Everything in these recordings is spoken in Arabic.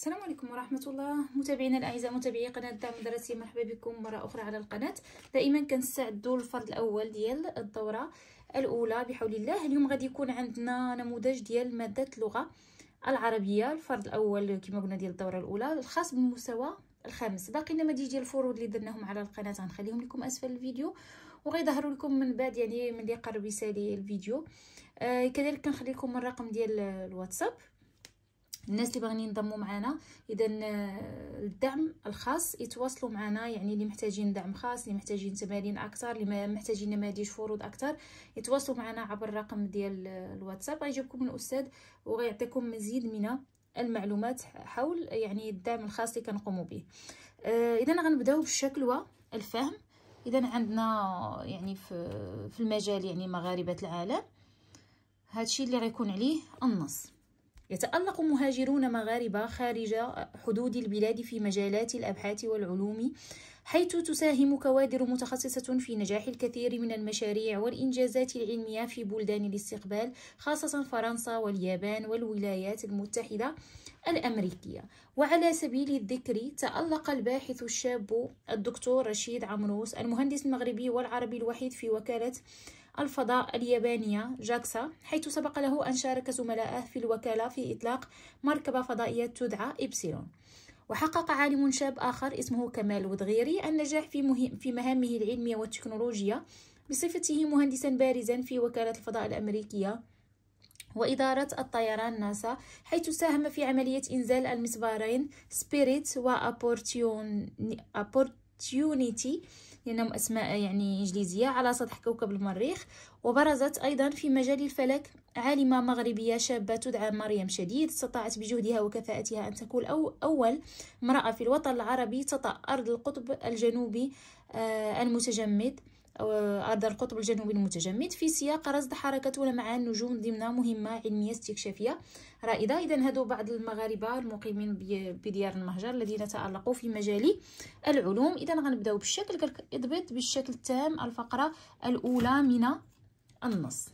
السلام عليكم ورحمة الله متابعينا الأعزاء متابعي قناة دعم مدرسي مرحبا بكم مرة أخرى على القناة دائما كنستعدوا الفرد الأول ديال الدورة الأولى بحول الله اليوم غادي يكون عندنا نموذج ديال مادة اللغة العربية الفرد الأول كما قلنا ديال الدورة الأولى الخاص بالمستوى الخامس باقي النماذج ديال الفروض اللي درناهم على القناة غنخليهم لكم أسفل الفيديو وغيظهروا لكم من بعد يعني ملي قرب يسالي الفيديو آه كذلك كنخلي لكم الرقم ديال الواتساب الناس اللي باغيين ينضموا معنا اذا آه، الدعم الخاص يتواصلوا معنا يعني اللي محتاجين دعم خاص اللي محتاجين تمارين اكثر اللي محتاجين نماذج فروض اكثر يتواصلوا معنا عبر الرقم ديال آه، الواتساب غيجيبكم الاستاذ وغيعطيكم مزيد من المعلومات حول يعني الدعم الخاص اللي كنقوموا به آه، اذا غنبداو بالشكل الفهم اذا عندنا يعني في في المجال يعني مغاربه العالم هادشي اللي غيكون عليه النص يتألق مهاجرون مغاربة خارج حدود البلاد في مجالات الأبحاث والعلوم حيث تساهم كوادر متخصصة في نجاح الكثير من المشاريع والإنجازات العلمية في بلدان الاستقبال خاصة فرنسا واليابان والولايات المتحدة الأمريكية وعلى سبيل الذكر تألق الباحث الشاب الدكتور رشيد عمروس المهندس المغربي والعربي الوحيد في وكالة الفضاء اليابانية جاكسا حيث سبق له أن شارك زملائه في الوكالة في إطلاق مركبة فضائية تدعى إبسيلون وحقق عالم شاب آخر اسمه كمال ودغيري النجاح في, مهم في مهامه العلمية والتكنولوجية بصفته مهندسا بارزا في وكالة الفضاء الأمريكية وإدارة الطيران ناسا حيث ساهم في عملية إنزال المسبارين سبيريت وأبورتيونيتي لأنهم أسماء يعني إنجليزية على سطح كوكب المريخ وبرزت أيضا في مجال الفلك عالمة مغربية شابة تدعى مريم شديد استطاعت بجهدها وكفاءتها أن تكون أو أول امرأة في الوطن العربي تطأ أرض القطب الجنوبي آه، المتجمد أرض القطب الجنوبي المتجمد في سياق رصد حركتنا مع النجوم ضمن مهمة علمية استكشافية رائدة إذا هادو بعض المغاربة المقيمين بديار المهجر الذين تألقوا في مجال العلوم إذا غنبداو بالشكل اضبط بالشكل التام الفقرة الأولى من النص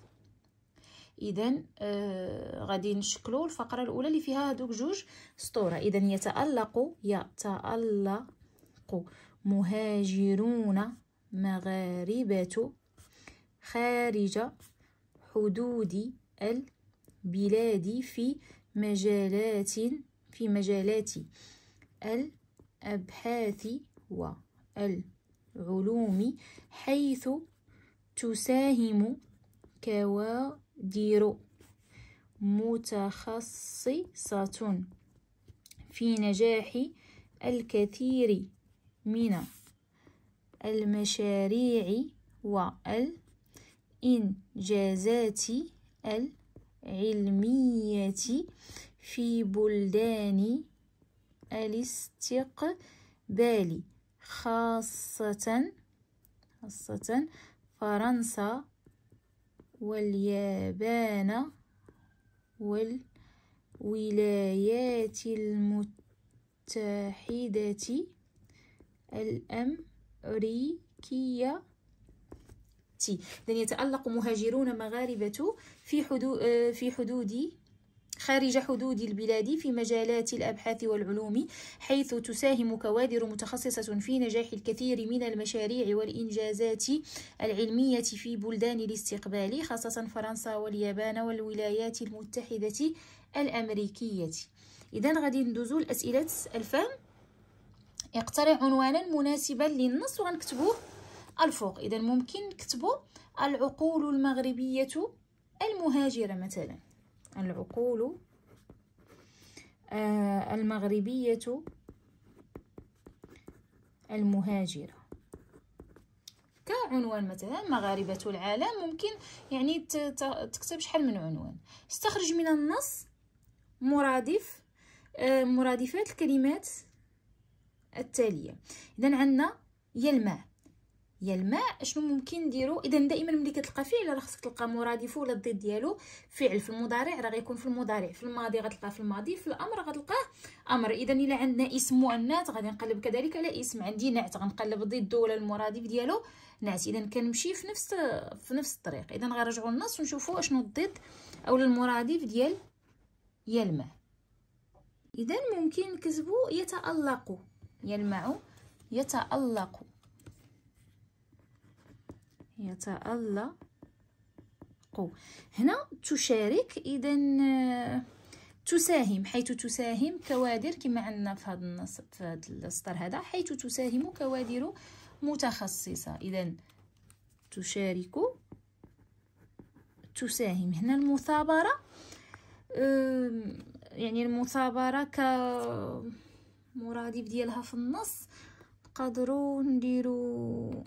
اذا آه غادي نشكلوا الفقره الاولى اللي فيها هادوك جوج سطوره اذا يتالق يتالق مهاجرون مغاربة خارج حدود البلاد في مجالات في مجالات الأبحاث والعلوم حيث تساهم كوادر متخصصة في نجاح الكثير من المشاريع والإنجازات العلمية في بلدان الاستقبال خاصة خاصة فرنسا واليابان والولايات المتحدة الأمريكية أمريكية إذا يتألق مهاجرون مغاربة في حدود آه، في حدود خارج حدود البلاد في مجالات الأبحاث والعلوم حيث تساهم كوادر متخصصة في نجاح الكثير من المشاريع والإنجازات العلمية في بلدان الاستقبال خاصة فرنسا واليابان والولايات المتحدة الأمريكية إذا غادي ندوزو لأسئلة الفهم اقترع عنوانا مناسبا للنص وغنكتبوه الفوق اذا ممكن نكتبو العقول المغربيه المهاجره مثلا العقول آه، المغربيه المهاجره كعنوان مثلا مغاربه العالم ممكن يعني تكتب شحال من عنوان استخرج من النص مرادف آه، مرادفات الكلمات التاليه اذا عندنا يا الماء يا الماء شنو ممكن نديرو اذا دائما ملي كتلقى فعل راه خصك تلقى مرادف ولا الضد ديالو فعل في المضارع راه غيكون في المضارع في الماضي غتلقى في الماضي في الامر غتلقاه امر اذا الا عندنا اسم مؤنث غادي نقلب كذلك على اسم عندي نعت غنقلب ضده ولا المرادف ديالو نعت اذا كنمشي في نفس في نفس الطريق اذا غنرجعوا للنص ونشوفوا اشنو الضد اولا المرادف ديال يا الماء اذا ممكن نكتبوا يتالق يلمع يتألق يتألق هنا تشارك إذا تساهم حيث تساهم كوادر كما عندنا في هذا النص في هذا السطر هذا حيث تساهم كوادر متخصصة إذا تشارك تساهم هنا المثابرة يعني المثابرة ك مرادف ديالها في النص نقدروا نديروا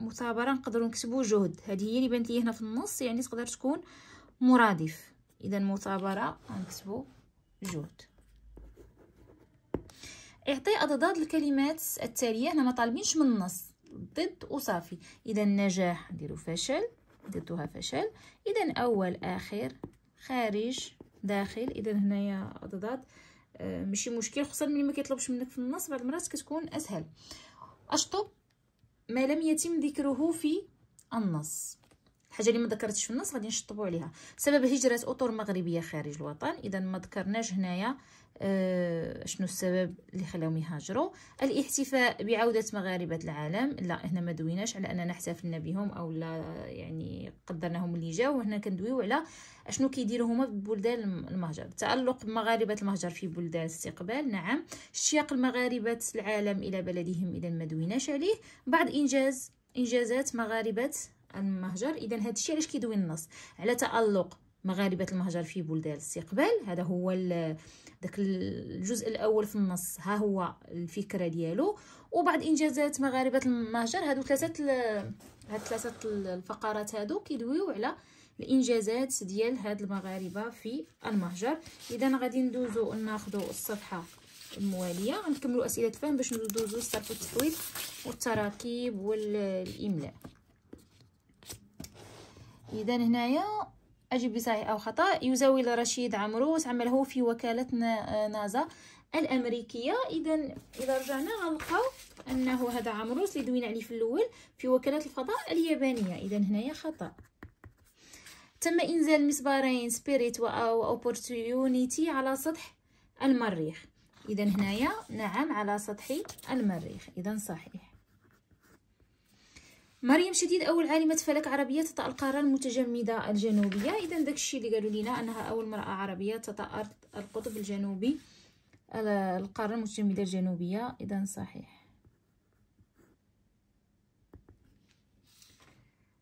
مثابره نقدروا نكتبوا جهد هذه هي اللي بانت لي هنا في النص يعني تقدر تكون مرادف اذا مثابره غنكتبوا جهد اعطي اضداد الكلمات التاليه هنا ما طالبينش من النص ضد وصافي اذا نجاح نديروا فشل ضدها فشل اذا اول اخر خارج داخل اذا هنايا اضداد آه، ماشي مشكل خصوصا ملي ما كيطلبش منك في النص بعض المرات كتكون اسهل اشطب ما لم يتم ذكره في النص الحاجه اللي ما ذكرتش في النص غادي نشطبوا عليها سبب هجره اطر مغربيه خارج الوطن اذا ما ذكرناش هنايا آه، شنو السبب اللي خلاهم يهاجروا الاحتفاء بعودة مغاربة العالم لا هنا ما دويناش على اننا احتفلنا بهم او لا يعني قدرناهم اللي جاو وهنا كندويو على شنو كيديروا هما ببلدان المهجر تالق مغاربه المهجر في بلدان الاستقبال نعم اشتياق المغاربة العالم الى بلدهم اذا ما دويناش عليه بعض انجاز انجازات مغاربة المهجر اذا هذا الشيء علاش كيدوي النص على تألق مغاربه المهجر في بلدان الاستقبال هذا هو داك الجزء الاول في النص ها هو الفكره ديالو وبعد انجازات مغاربه المهجر هادو ثلاثه هاد ثلاثه الفقرات هادو كيدويو على الانجازات ديال هاد المغاربه في المهجر اذا غادي ندوزو ناخذوا الصفحه المواليه غنكملوا اسئله الفهم باش ندوزو لصرف التحويل والتراكيب والاملاء اذا هنايا أجب بصحيح أو خطأ يزاول رشيد عمروس عمله في وكالة آه، نازا الأمريكية إذا إذا رجعنا غنلقاو أنه هذا عمروس اللي دوينا عليه في الأول في وكالة الفضاء اليابانية إذا هنايا خطأ تم إنزال مسبارين سبيريت أوبورتيونيتي على سطح المريخ إذا هنايا نعم على سطح المريخ إذا صحيح مريم شديد اول عالمه فلك عربيه تطأ القاره المتجمده الجنوبيه اذا داكشي اللي قالوا لينا انها اول مراه عربيه تطأ القطب الجنوبي القاره المتجمده الجنوبيه اذا صحيح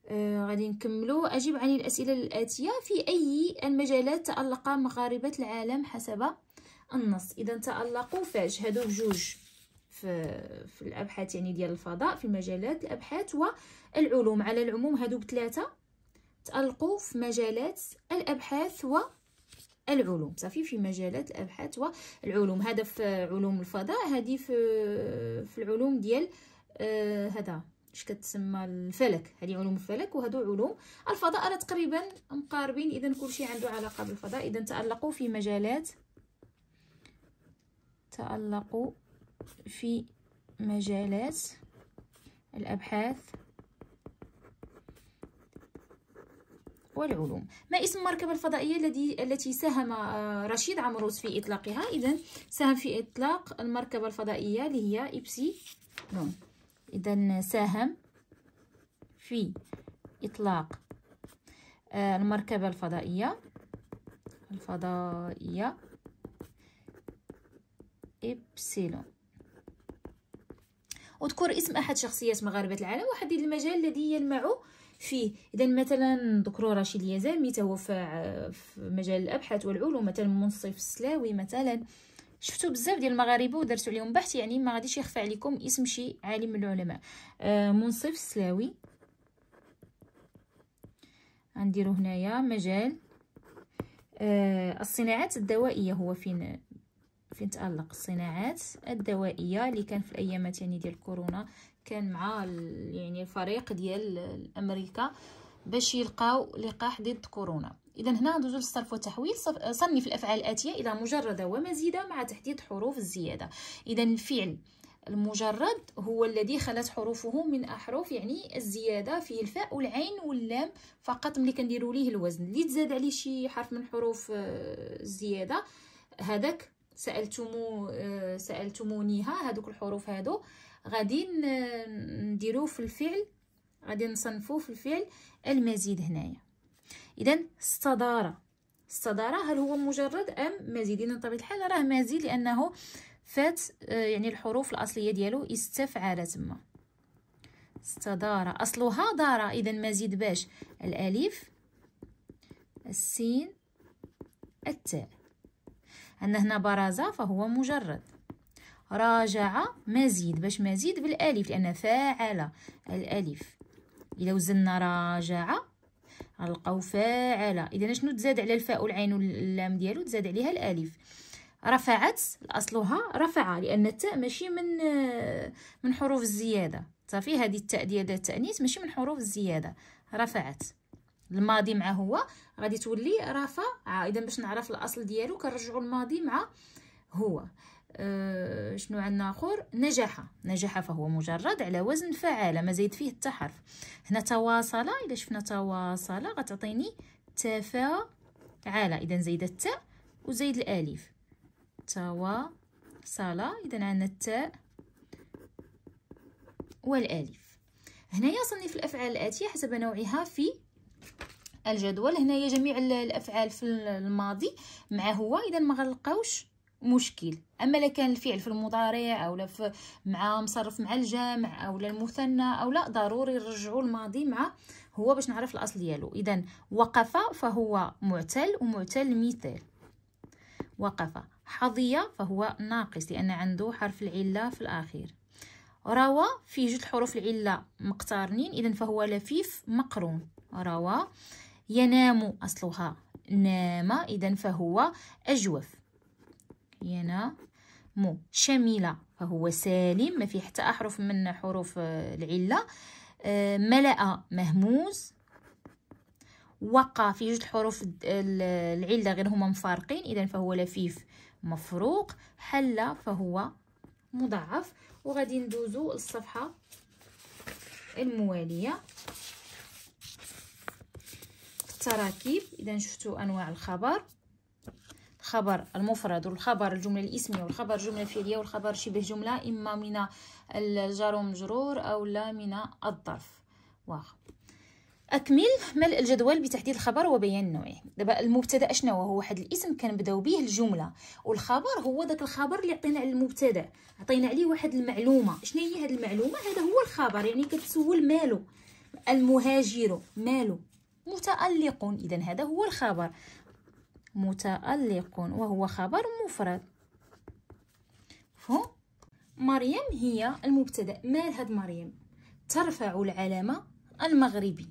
آه غادي نكملوا اجب عن الاسئله الاتيه في اي المجالات تألق مغاربه العالم حسب النص اذا تألقوا فاش هادو بجوج في, في الابحاث يعني ديال الفضاء في مجالات الابحاث والعلوم على العموم هادو بثلاثه تالقوا في مجالات الابحاث و العلوم صافي في مجالات الابحاث والعلوم هذا في علوم الفضاء هذه في في العلوم ديال آه هذا اش كتسمى الفلك هذه علوم الفلك وهادو علوم الفضاء راه تقريبا مقاربين اذا كلشي عنده علاقه بالفضاء اذا تالقوا في مجالات تالقوا في مجالات الأبحاث والعلوم ما اسم المركبة الفضائية الذي التي ساهم آه، رشيد عمروس في إطلاقها إذا ساهم في إطلاق المركبة الفضائية اللي هي نون إذا ساهم في إطلاق آه، المركبة الفضائية الفضائية إبسيلون وذكر اسم احد شخصيات مغاربه العالم وحدد المجال الذي يلمع فيه اذا مثلا ذكروا رشيد اليزامي توفى في مجال الابحاث والعلوم مثلا منصف السلاوي مثلا شفتوا بزاف ديال المغاربه ودرتو عليهم بحث يعني ما غاديش يخفى عليكم اسم شي عالم من العلماء آه، منصف السلاوي غنديرو هنايا مجال آه، الصناعات الدوائيه هو فين فين تألق الصناعات الدوائية اللي كان في الأيام تاني ديال كورونا كان مع يعني الفريق ديال أمريكا باش يلقاو لقاح ضد كورونا اذا هنا ندوزو للصرف والتحويل صنف الافعال الاتيه الى مجرده ومزيده مع تحديد حروف الزياده اذا الفعل المجرد هو الذي خلت حروفه من احرف يعني الزياده فيه الفاء والعين واللام فقط ملي كنديروا ليه الوزن اللي تزاد عليه شي حرف من حروف الزياده آه، هذاك سالتمو سالتمونيها هذوك الحروف هادو غادي نديرو في الفعل غادي نصنفو في الفعل المزيد هنايا اذا استدار استدار هل هو مجرد ام مزيد اذا بطبيعه الحال راه مزيد لانه فات يعني الحروف الاصليه ديالو استفعل تما استدار اصلها دار اذا مزيد باش الالف السين التاء أن هنا برز فهو مجرد راجع مزيد باش مزيد بالالف لان فاعل الالف الى وزننا راجع غنلقاو فاعل اذا شنو تزاد على الفاء والعين واللام ديالو تزاد عليها الالف رفعت اصلها رفع لان التاء ماشي من من حروف الزياده صافي هذه التاء ديال التانيث ماشي من حروف الزياده رفعت الماضي مع هو غادي تولي رافا اذا باش نعرف الاصل ديالو كنرجعوا الماضي مع هو أه شنو عندنا اخر نجح نجح فهو مجرد على وزن فعاله ما زيد فيه حتى حرف هنا تواصل الا شفنا تواصل غتعطيني تفاعل اذا زيد التاء وزيد الالف تواصل اذا عندنا التاء والالف هنايا صنف الافعال الاتيه حسب نوعها في الجدول هنايا جميع الافعال في الماضي مع هو اذا ما غنلقاوش مشكل اما لا كان الفعل في المضارع او لا في مع مصرف مع الجامع او لا المثنى او لا ضروري نرجعوا الماضي مع هو باش نعرف الاصل ديالو اذا وقف فهو معتل ومعتل مثال وقف حظي فهو ناقص لان عنده حرف العله في الاخير روى فيه جوج حروف العله مقترنين اذا فهو لفيف مقرون روى ينام أصلها نام إذا فهو أجوف ينام شميلة فهو سالم ما في حتى أحرف من حروف العلة آه، ملأ مهموز وقع في جوج حروف العلة غير هما مفارقين إذا فهو لفيف مفروق حل فهو مضاعف وغادي ندوزو للصفحة الموالية التراكيب اذا شفتوا انواع الخبر الخبر المفرد والخبر الجمله الاسميه والخبر الجمله الفعليه والخبر شبه جمله اما من الجار ومجرور او لا من الظرف واخا اكمل ملء الجدول بتحديد الخبر وبيان نوعه دابا المبتدا شنو هو واحد الاسم كنبداو به الجمله والخبر هو داك الخبر اللي عطينا على المبتدا عطينا عليه واحد المعلومه شنو هي هذه المعلومه هذا هو الخبر يعني كتسول ماله المهاجر ماله متألق إذا هذا هو الخبر متألق وهو خبر مفرد فهم مريم هي المبتدا مال هاد مريم ترفع العلامه المغربي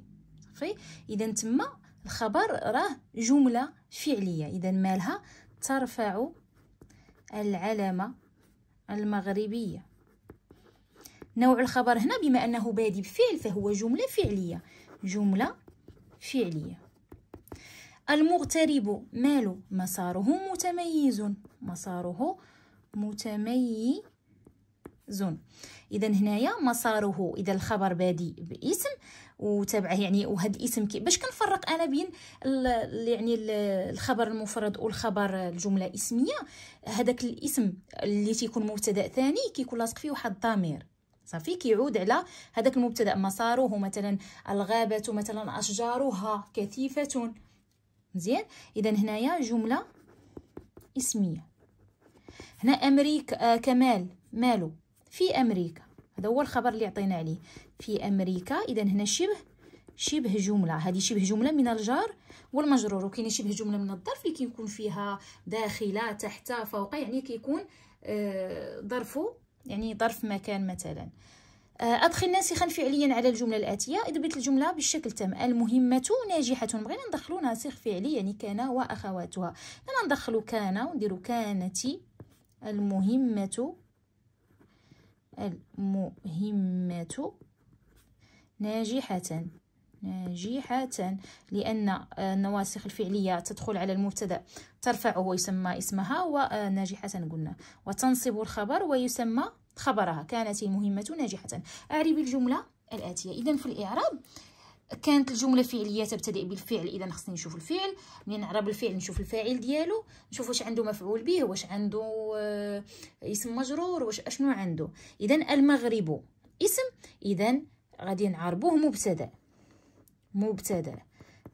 صافي اذا تما الخبر راه جمله فعليه اذا مالها ترفع العلامه المغربيه نوع الخبر هنا بما انه بادي بفعل فهو جمله فعليه جمله فعلية المغترب مال مساره متميز مساره متميز اذا هنايا مساره اذا الخبر بادي باسم وتبعه يعني وهذا الاسم كي باش كنفرق انا بين يعني الخبر المفرد والخبر الجمله الاسميه هذاك الاسم اللي تيكون مبتدا ثاني كيكون لاصق فيه واحد الضمير صافي كيعود على هذاك المبتدا مساره مثلا الغابه مثلا اشجارها كثيفه مزيان اذا هنايا جمله اسميه هنا امريكا آه كمال مالو في امريكا هذا هو الخبر اللي عطينا عليه في امريكا اذا هنا شبه شبه جمله هذه شبه جمله من الجار والمجرور وكاين شبه جمله من الظرف اللي كيكون فيها داخله تحت فوق يعني كيكون آه يعني ظرف مكان مثلا آه، أدخل ناسخا فعليا على الجملة الآتية اضبط الجملة بالشكل التام المهمة ناجحة بغينا ندخلو ناسخ فعلي يعني كان وأخواتها انا ندخلو كان ونديرو كانت المهمة المهمة ناجحة ناجحة لأن النواسخ الفعلية تدخل على المبتدأ ترفع ويسمى اسمها وناجحة قلنا وتنصب الخبر ويسمى خبرها كانت المهمة ناجحة أعرب الجملة الآتية إذا في الإعراب كانت الجملة فعلية تبتدئ بالفعل إذا خصني نشوف الفعل من نعرب الفعل نشوف الفاعل ديالو نشوف واش عنده مفعول به واش عنده آه، اسم مجرور واش اشنو عنده إذا المغرب اسم إذا غادي نعربوه مبتدأ مبتدا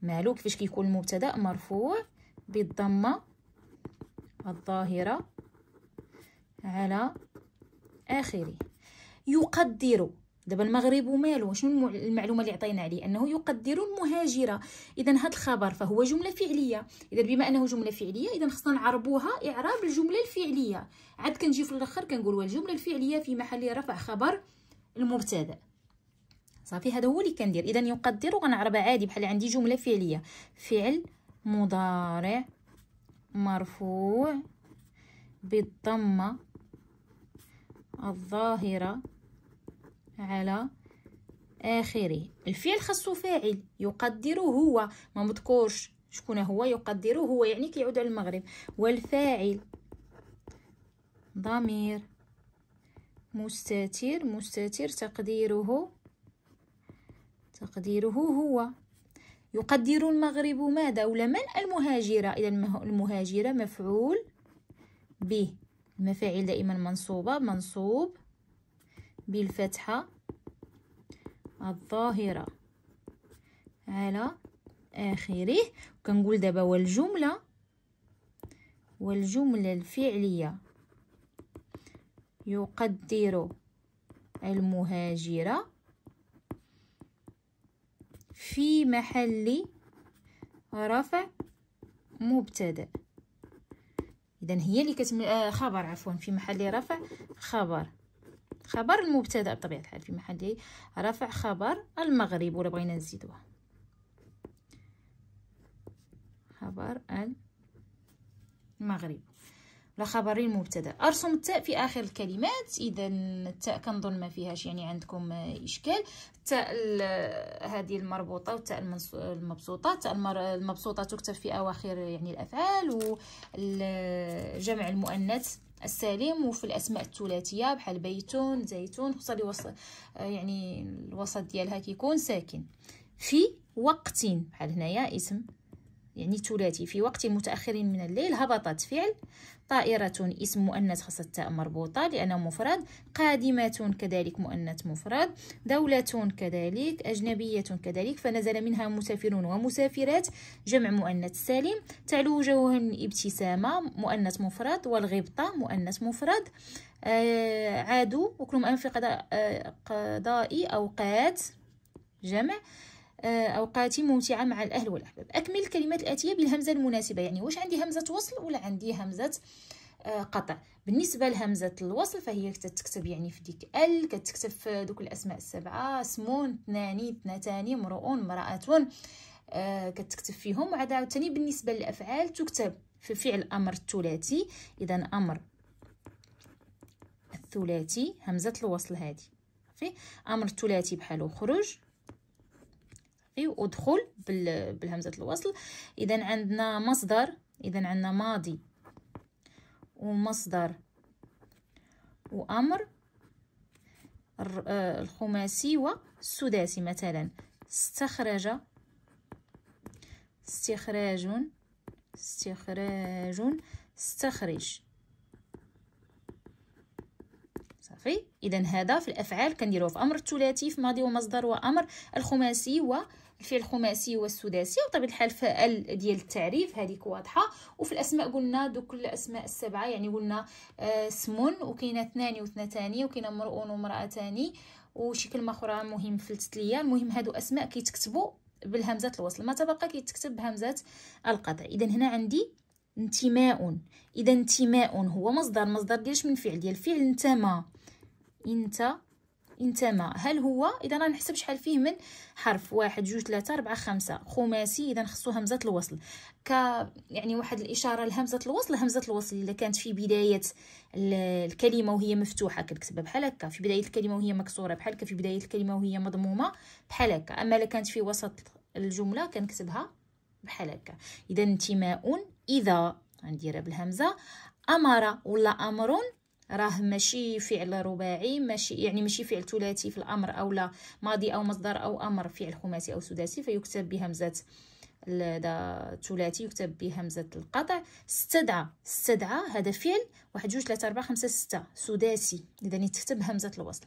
مالو كيفاش كيكون المبتدا مرفوع بالضمه الظاهره على اخره يقدر دابا المغرب مالو شنو المعلومه اللي عطينا عليه انه يقدر المهاجره اذا هذا الخبر فهو جمله فعليه اذا بما انه جمله فعليه اذا خصنا نعربوها اعراب الجمله الفعليه عاد كنجي في الاخر كنقول الجمله الفعليه في محل رفع خبر المبتدا صافي هذا هو اللي كندير اذا يقدر وغنعرب عادي بحال عندي جمله فعليه فعل مضارع مرفوع بالضمه الظاهره على اخره الفعل خاصو فاعل يقدر هو ما مذكورش شكون هو يقدر هو يعني كيعود على المغرب والفاعل ضمير مستتر مستتر تقديره تقديره هو يقدر المغرب ماذا ولا من المهاجرة إذا المهاجرة مفعول به المفاعيل دائما منصوبة منصوب بالفتحة الظاهرة على آخره كنقول دابا والجملة والجملة الفعلية يقدر المهاجرة في محل رفع مبتدا اذا هي اللي كتم آه خبر عفوا في محل رفع خبر خبر المبتدا بطبيعه الحال في محل رفع خبر المغرب ولا بغينا نزيدوها خبر المغرب لخبر المبتدا ارسم التاء في اخر الكلمات اذا التاء كنظن ما فيهاش يعني عندكم اشكال التاء هذه المربوطه والتاء المبسوطه التاء المبسوطه تكتب في اواخر يعني الافعال وجمع المؤنث السالم وفي الاسماء الثلاثيه بحال بيتون زيتون خصوصا وص... يعني الوسط ديالها كيكون ساكن في وقت بحال هنايا اسم يعني ثلاثي في وقت متأخر من الليل هبطت فعل طائرة اسم مؤنث خاصة التاء مربوطة لأنه مفرد قادمة كذلك مؤنث مفرد دولة كذلك أجنبية كذلك فنزل منها مسافرون ومسافرات جمع مؤنث سالم تعلو وجوه الابتسامة مؤنث مفرد والغبطة مؤنث مفرد آه عادوا وكلهم أنف آه، قضائي أوقات جمع جمع آه، اوقات ممتعه مع الاهل والاحباب اكمل الكلمات الاتيه بالهمزه المناسبه يعني واش عندي همزه وصل ولا عندي همزه آه، قطع بالنسبه لهمزه الوصل فهي كتكتب يعني في ديك ال كتكتب في دوك الاسماء السبعه سمون تناني اثنتان مرؤون امراه آه، كتكتب فيهم وعاد عاوتاني بالنسبه للافعال تكتب في فعل امر الثلاثي اذا امر الثلاثي همزه الوصل هذه امر الثلاثي بحالو خروج التنقي ودخول بالهمزه الوصل اذا عندنا مصدر اذا عندنا ماضي ومصدر وامر آه، الخماسي والسداسي مثلا استخرج استخراج استخراج استخرج صافي اذا هذا في الافعال كنديروه في امر الثلاثي في ماضي ومصدر وامر الخماسي والفعل الخماسي والسداسي وبطبيعه الحال في ال ديال التعريف هذيك واضحه وفي الاسماء قلنا دوك الاسماء السبعه يعني قلنا اسم آه، وكاينه اثنان واثنتان وكاينه امرؤ وامراتان وشي كلمه اخرى مهم في التتليه المهم هادو اسماء كيتكتبوا بالهمزات الوصل ما تبقى كيتكتب بهمزات القطع اذا هنا عندي انتماء اذا انتماء هو مصدر مصدر ديالش من فعل ديال فعل انتمى انت انتما هل هو اذا غنحسب شحال فيه من حرف واحد جوج ثلاثة أربعة خمسة خماسي اذا خصو همزة الوصل ك يعني واحد الاشارة لهمزة الوصل همزة الوصل اللي كانت في بداية الكلمة وهي مفتوحة كنكتبها بحال هكا في بداية الكلمة وهي مكسورة بحال هكا في بداية الكلمة وهي مضمومة بحال هكا اما الا كانت في وسط الجملة كنكتبها بحال هكا اذا انتماء اذا غنديرها بالهمزة امر ولا امر راه ماشي فعل رباعي ماشي يعني ماشي فعل ثلاثي في الامر او لا ماضي او مصدر او امر فعل خماسي او سداسي فيكتب بهمزه الثلاثي يكتب بهمزه القطع استدعى استدعى هذا فعل واحد جوج ثلاثة أربعة خمسة ستة سداسي اذا يتكتب بهمزه الوصل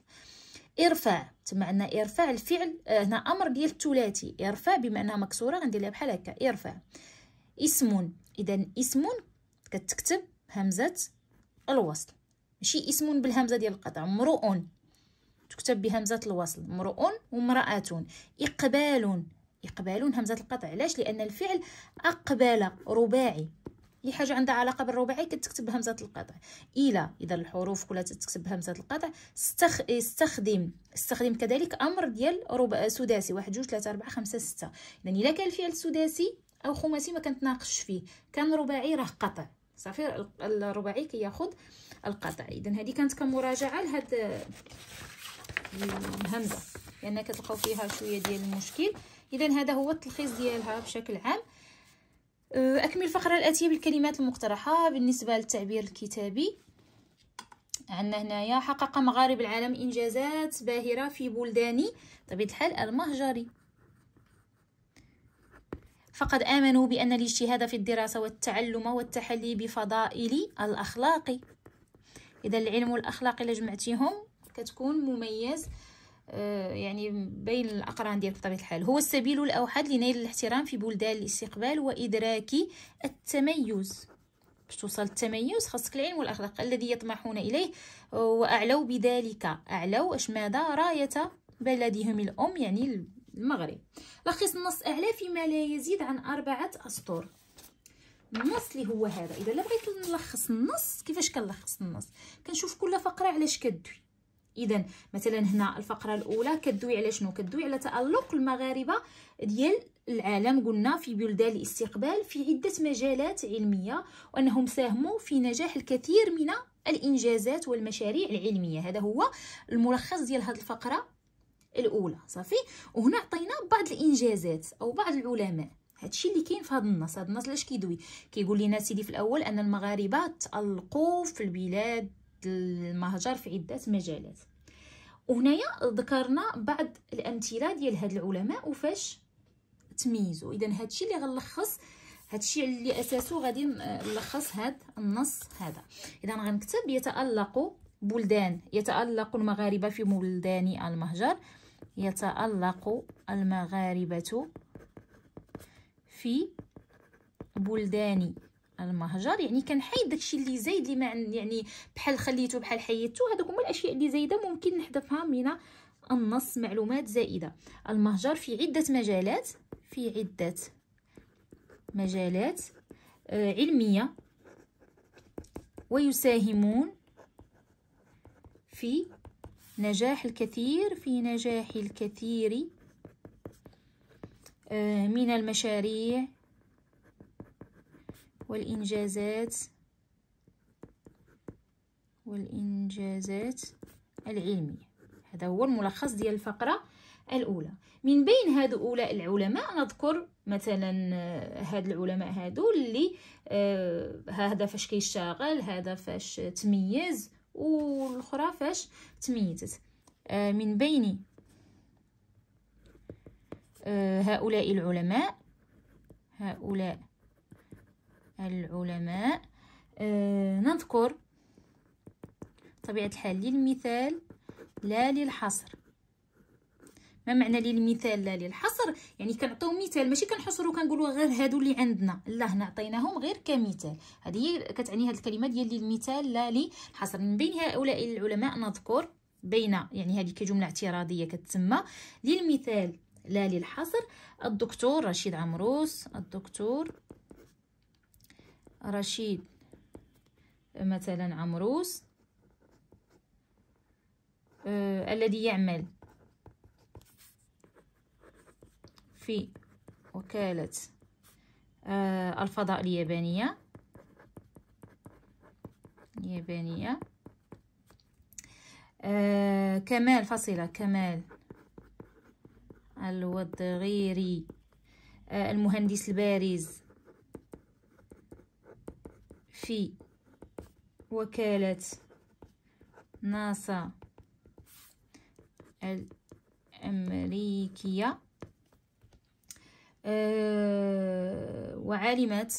ارفع تما عندنا ارفع الفعل آه، هنا امر ديال الثلاثي ارفع بما انها مكسوره غندير لها بحال هكا ارفع اسم اذا اسم كتكتب همزه الوصل ماشي اسم بالهمزه ديال القطع امرؤ تكتب بهمزه الوصل امرؤ ومراه اقبال اقبال همزه القطع علاش لان الفعل اقبل رباعي اي حاجه عندها علاقه بالرباعي كتكتب بهمزه القطع الى اذا الحروف كلها تكتب بهمزه القطع استخ... استخدم استخدم كذلك امر ديال رب... سداسي واحد جوج ثلاثة أربعة خمسة ستة اذا الا كان الفعل سداسي او خماسي ما كنتناقش فيه كان رباعي راه قطع صافي الرباعي كياخذ كي القطع اذا هذه كانت كمراجعه لهاد الهمزه لان يعني كتلقاو فيها شويه ديال المشكل اذا هذا هو التلخيص ديالها بشكل عام أه، اكمل الفقره الاتيه بالكلمات المقترحه بالنسبه للتعبير الكتابي عندنا هنايا حقق مغارب العالم انجازات باهره في بلدان طبيعه الحال المهجري فقد امنوا بان الاجتهاد في الدراسه والتعلم والتحلي بفضائل الاخلاق اذا العلم والاخلاق الا جمعتيهم كتكون مميز آه، يعني بين الاقران ديالك بطبيعه الحال هو السبيل الاوحد لنيل الاحترام في بلدان الاستقبال وادراك التميز باش توصل للتميز خاصك العلم والاخلاق الذي يطمحون اليه واعلو بذلك اعلو اش ماذا رايه بلدهم الام يعني المغرب لخص النص اعلى فيما لا يزيد عن اربعه اسطر النص اللي هو هذا اذا بغيت نلخص النص كيفاش كنلخص النص كنشوف كل فقره علاش كدوي اذا مثلا هنا الفقره الاولى كدوي على شنو كدوي على تالق المغاربه ديال العالم قلنا في بلدان الاستقبال في عده مجالات علميه وانهم ساهموا في نجاح الكثير من الانجازات والمشاريع العلميه هذا هو الملخص ديال هذه الفقره الاولى صافي وهنا عطينا بعض الانجازات او بعض العلماء هادشي اللي كاين في هذا النص هذا النص لاش كيدوي كيقول لنا سيدي في الاول ان المغاربه تالقوا في البلاد المهجر في عده مجالات وهنايا ذكرنا بعض الامثله ديال هاد العلماء وفاش تميزوا اذا هادشي اللي غنلخص هادشي اللي اساسه غادي نلخص هاد النص هذا اذا غنكتب يتالق بلدان يتالق المغاربه في بلدان المهجر يتالق المغاربه في بلدان المهجر يعني كنحيد داكشي اللي زايد اللي ما يعني بحال خليته بحال حيدته هذوك هما الاشياء اللي زايده ممكن نحذفها من النص معلومات زائده المهجر في عده مجالات في عده مجالات آه، علميه ويساهمون في نجاح الكثير في نجاح الكثير آه، من المشاريع والإنجازات والإنجازات العلمية هذا هو الملخص ديال الفقرة الأولى من بين هؤلاء العلماء نذكر مثلا آه، هاد العلماء هادو اللي آه، هذا فاش كيشتغل هذا فاش تميز والأخرى فاش تميزت من بين آه، هؤلاء العلماء هؤلاء العلماء آه، نذكر طبيعة الحال للمثال لا للحصر ما معنى للمثال لا للحصر يعني كنعطيو مثال ماشي كنحصرو كنقولوا غير هادو اللي عندنا لا هنا عطيناهم غير كمثال هذه هي كتعني هاد الكلمه ديال للمثال لا للحصر من بين هؤلاء العلماء نذكر بين يعني هذه كجمله اعتراضيه كتسمى للمثال لا للحصر الدكتور رشيد عمروس الدكتور رشيد مثلا عمروس آه الذي يعمل في وكالة آه الفضاء اليابانية اليابانية آه كمال فصيلة كمال الوضغيري آه، المهندس البارز في وكالة ناسا الأمريكية آه، وعالمة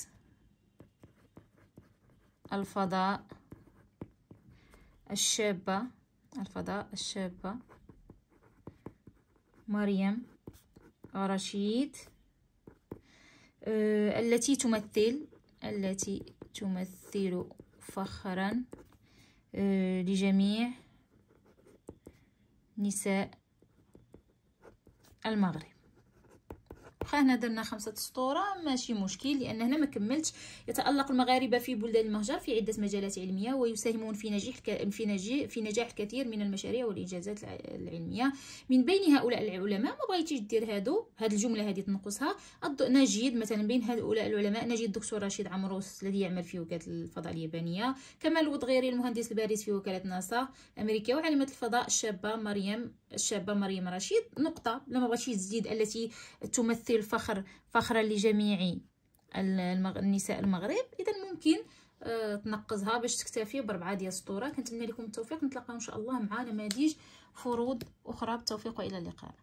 الفضاء الشابة الفضاء الشابة مريم رشيد آه، التي تمثل التي تمثل فخرا آه، لجميع نساء المغرب بقى هنا درنا خمسه سطوره ماشي مشكل لان هنا ما كملتش يتالق المغاربه في بلدان المهجر في عده مجالات علميه ويساهمون في نجاح في نجاح في نجاح الكثير من المشاريع والانجازات العلميه من بين هؤلاء العلماء ما بغيتيش دير هادو هاد الجمله هذه تنقصها نجد مثلا بين هؤلاء العلماء نجد الدكتور رشيد عمروس الذي يعمل في وكاله الفضاء اليابانيه كمال الوضغيري المهندس البارز في وكاله ناسا امريكا وعلمة الفضاء الشابه مريم الشابة مريم رشيد نقطة لما بغيتي تزيد التي تمثل فخر فخرا لجميع النساء المغرب إذا ممكن آه، تنقزها باش تكتفي بربعة ديال السطورة كنتمنى لكم التوفيق نتلاقاو إن شاء الله مع نماذج فروض أخرى بالتوفيق وإلى اللقاء